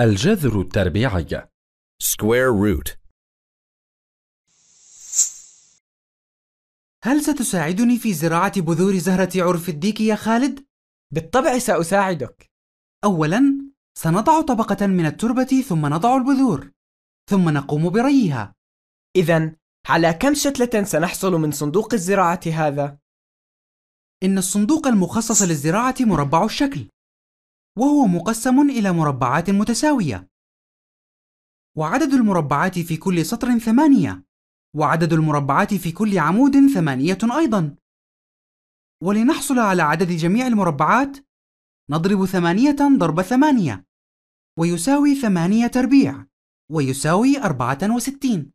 الجذر التربيعي square root هل ستساعدني في زراعة بذور زهرة عرف الديك يا خالد؟ بالطبع سأساعدك أولاً سنضع طبقة من التربة ثم نضع البذور ثم نقوم بريها إذا على كم شتلة سنحصل من صندوق الزراعة هذا؟ إن الصندوق المخصص للزراعة مربع الشكل وهو مقسم إلى مربعات متساوية وعدد المربعات في كل سطر ثمانية وعدد المربعات في كل عمود ثمانية أيضا ولنحصل على عدد جميع المربعات نضرب ثمانية ضرب ثمانية ويساوي ثمانية تربيع ويساوي أربعة وستين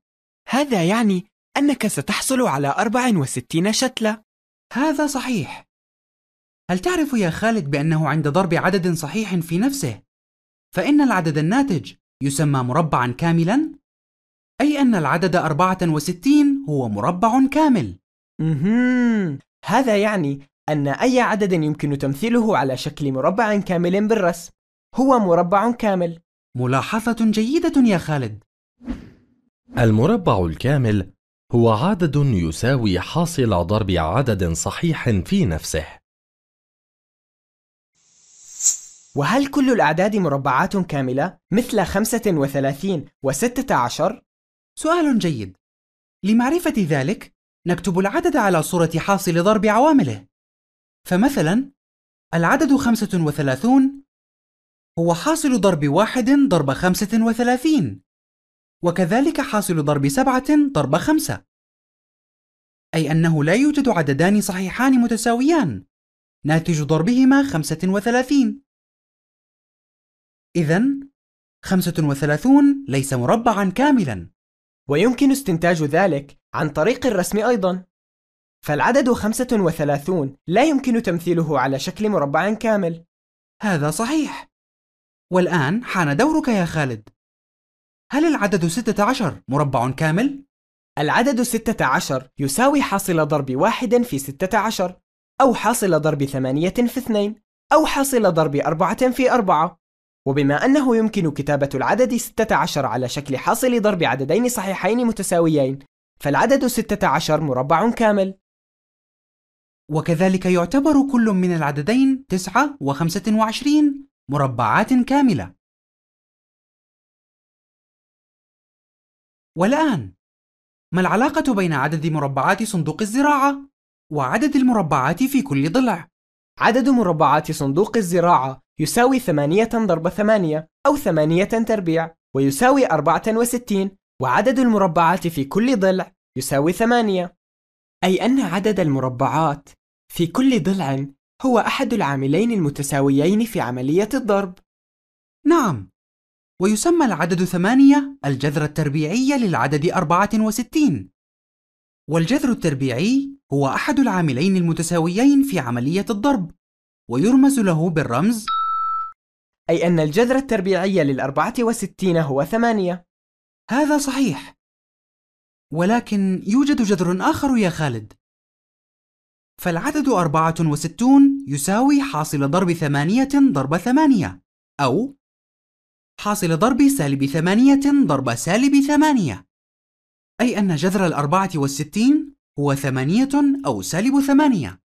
هذا يعني أنك ستحصل على أربع وستين شتلة هذا صحيح هل تعرف يا خالد بأنه عند ضرب عدد صحيح في نفسه فإن العدد الناتج يسمى مربعا كاملا؟ أي أن العدد 64 هو مربع كامل هذا يعني أن أي عدد يمكن تمثيله على شكل مربع كامل بالرسم هو مربع كامل ملاحظة جيدة يا خالد المربع الكامل هو عدد يساوي حاصل ضرب عدد صحيح في نفسه وهل كل الأعداد مربعات كاملة مثل 35 و 16؟ سؤال جيد. لمعرفة ذلك، نكتب العدد على صورة حاصل ضرب عوامله. فمثلاً، العدد 35 هو حاصل ضرب واحد ضرب 35 وكذلك حاصل ضرب سبعة ضرب خمسة أي أنه لا يوجد عددان صحيحان متساويان ناتج ضربهما 35 إذا 35 ليس مربعا كاملا ويمكن استنتاج ذلك عن طريق الرسم أيضا فالعدد 35 لا يمكن تمثيله على شكل مربع كامل هذا صحيح والآن حان دورك يا خالد هل العدد 16 مربع كامل؟ العدد 16 يساوي حاصل ضرب واحد في 16 أو حاصل ضرب 8 في 2 أو حاصل ضرب 4 في 4 وبما أنه يمكن كتابة العدد 16 على شكل حاصل ضرب عددين صحيحين متساويين، فالعدد 16 مربع كامل. وكذلك يعتبر كل من العددين 9 و 25 مربعات كاملة. والآن، ما العلاقة بين عدد مربعات صندوق الزراعة وعدد المربعات في كل ضلع؟ عدد مربعات صندوق الزراعة يساوي 8 ضرب 8 أو 8 تربيع ويساوي 64 وعدد المربعات في كل ضلع يساوي 8 أي أن عدد المربعات في كل ضلع هو أحد العاملين المتساويين في عملية الضرب نعم ويسمى العدد ثمانية الجذر التربيعية للعدد 64 والجذر التربيعي هو أحد العاملين المتساويين في عملية الضرب ويرمز له بالرمز أي أن الجذر التربيعي للأربعة وستين هو ثمانية هذا صحيح ولكن يوجد جذر آخر يا خالد فالعدد أربعة وستون يساوي حاصل ضرب ثمانية ضرب ثمانية أو حاصل ضرب سالب ثمانية ضرب سالب ثمانية أي أن جذر الأربعة والستين هو ثمانية أو سالب ثمانية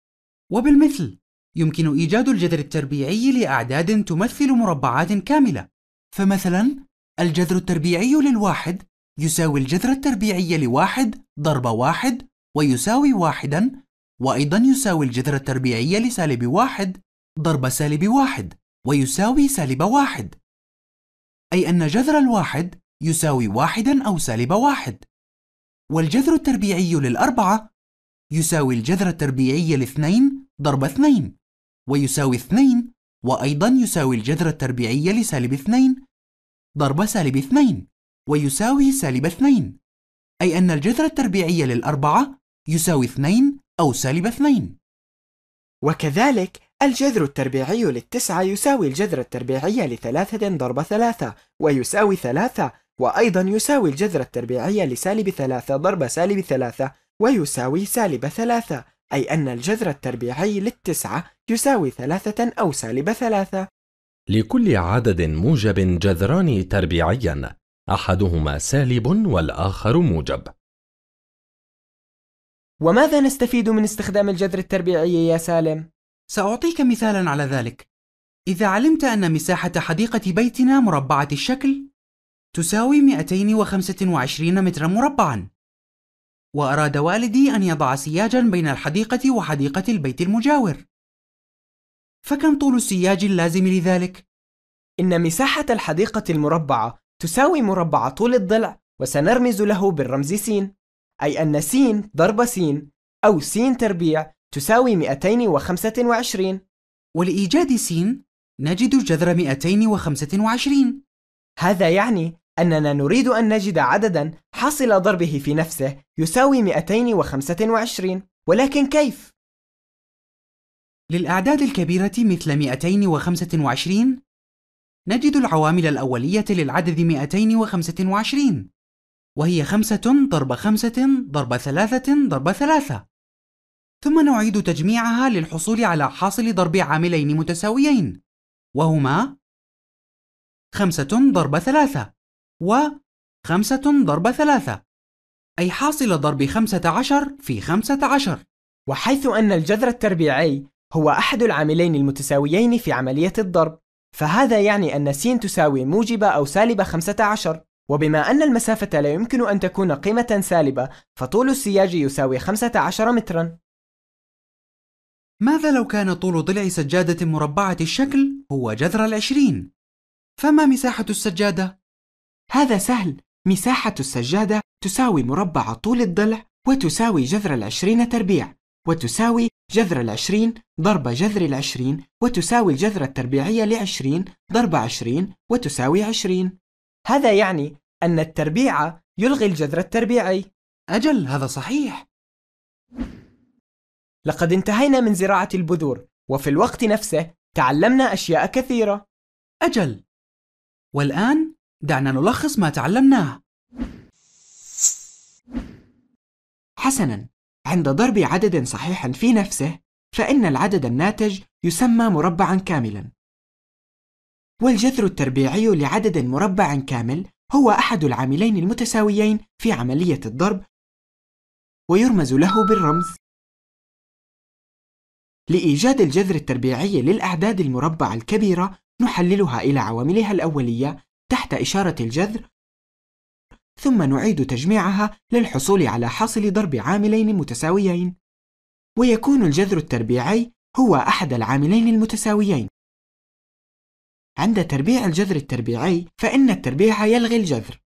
وبالمثل يمكن إيجاد الجذر التربيعي لأعداد تمثل مربعات كاملة فمثلا الجذر التربيعي للواحد يساوي الجذر التربيعي لواحد ضرب واحد ويساوي واحدا وأيضا يساوي الجذر التربيعي لسالب واحد ضرب سالب واحد ويساوي سالب واحد أي أن جذر الواحد يساوي واحدا أو سالب واحد والجذر التربيعي للأربعة يساوي الجذر التربيعي لاثنين ضرب اثنين ويساوي اثنين وأيضا يساوي الجذر التربيعي لسالب اثنين ضرب سالب اثنين ويساوي سالب اثنين أي أن الجذر التربيعي للأربعة يساوي اثنين أو سالب اثنين وكذلك الجذر التربيعي للتسعة يساوي الجذر التربيعي لثلاثة ضرب ثلاثة ويساوي ثلاثة وأيضا يساوي الجذر التربيعي لسالب ثلاثة ضرب سالب ثلاثة ويساوي سالب ثلاثة أي أن الجذر التربيعي للتسعة يساوي ثلاثة أو سالب ثلاثة لكل عدد موجب جذران تربيعيا أحدهما سالب والآخر موجب وماذا نستفيد من استخدام الجذر التربيعي يا سالم؟ سأعطيك مثالا على ذلك إذا علمت أن مساحة حديقة بيتنا مربعة الشكل تساوي 225 مترا مربعا وأراد والدي أن يضع سياجا بين الحديقة وحديقة البيت المجاور فكم طول السياج اللازم لذلك؟ إن مساحة الحديقة المربعة تساوي مربع طول الضلع وسنرمز له بالرمز س أي أن س ضرب س أو س تربيع تساوي 225 ولإيجاد س نجد جذر 225 هذا يعني أننا نريد أن نجد عدداً حاصل ضربه في نفسه يساوي 225 ولكن كيف؟ للأعداد الكبيرة مثل 225 نجد العوامل الأولية للعدد 225 وهي 5 ضرب 5 ضرب 3 ضرب 3 ثم نعيد تجميعها للحصول على حاصل ضرب عاملين متساويين وهما 5 ضرب 3 و 5 ضرب 3 أي حاصل ضرب 15 في 15 وحيث أن الجذر التربيعي هو أحد العاملين المتساويين في عملية الضرب فهذا يعني أن س تساوي موجب أو سالب 15 وبما أن المسافة لا يمكن أن تكون قيمة سالبة فطول السياج يساوي 15 مترا ماذا لو كان طول ضلع سجادة مربعة الشكل هو جذر العشرين؟ فما مساحة السجادة؟ هذا سهل مساحة السجادة تساوي مربع طول الضلع وتساوي جذر العشرين تربيع وتساوي جذر العشرين ضرب جذر العشرين وتساوي الجذر التربيعية لعشرين ضرب عشرين وتساوي عشرين هذا يعني أن التربيع يلغي الجذر التربيعي أجل هذا صحيح لقد انتهينا من زراعة البذور وفي الوقت نفسه تعلمنا أشياء كثيرة أجل والآن دعنا نلخص ما تعلمناه حسناً عند ضرب عدد صحيح في نفسه فإن العدد الناتج يسمى مربعاً كاملاً والجذر التربيعي لعدد مربع كامل هو أحد العاملين المتساويين في عملية الضرب ويرمز له بالرمز لإيجاد الجذر التربيعي للأعداد المربعة الكبيرة نحللها إلى عواملها الأولية تحت إشارة الجذر ثم نعيد تجميعها للحصول على حاصل ضرب عاملين متساويين ويكون الجذر التربيعي هو أحد العاملين المتساويين عند تربيع الجذر التربيعي فإن التربيع يلغي الجذر